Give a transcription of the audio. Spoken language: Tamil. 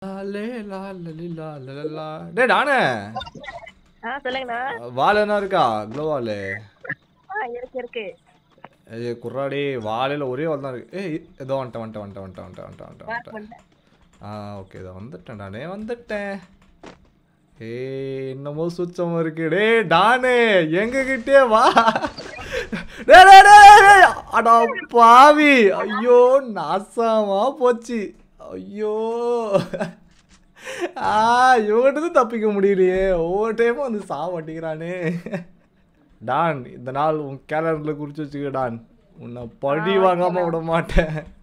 இருக்கா குர்ராடி வாழையில ஒரே இருக்கு ஏதோ ஆ ஓகே இதோ வந்துட்டேன் நானே வந்துட்டேன் என்னமோ சுச்சம் இருக்கு டே டானே எங்ககிட்டே வா அடா பாவி ஐயோ நாசாமா போச்சு ஐயோ ஆ இவங்கிட்ட தப்பிக்க முடியலையே ஒவ்வொரு டைமும் வந்து சாப்பாட்டிக்கிறானே டான் இந்த நாள் உன் கேலண்டரில் குறிச்சு வச்சுக்க டான் உன்னை படி வாங்காமல் விட மாட்டேன்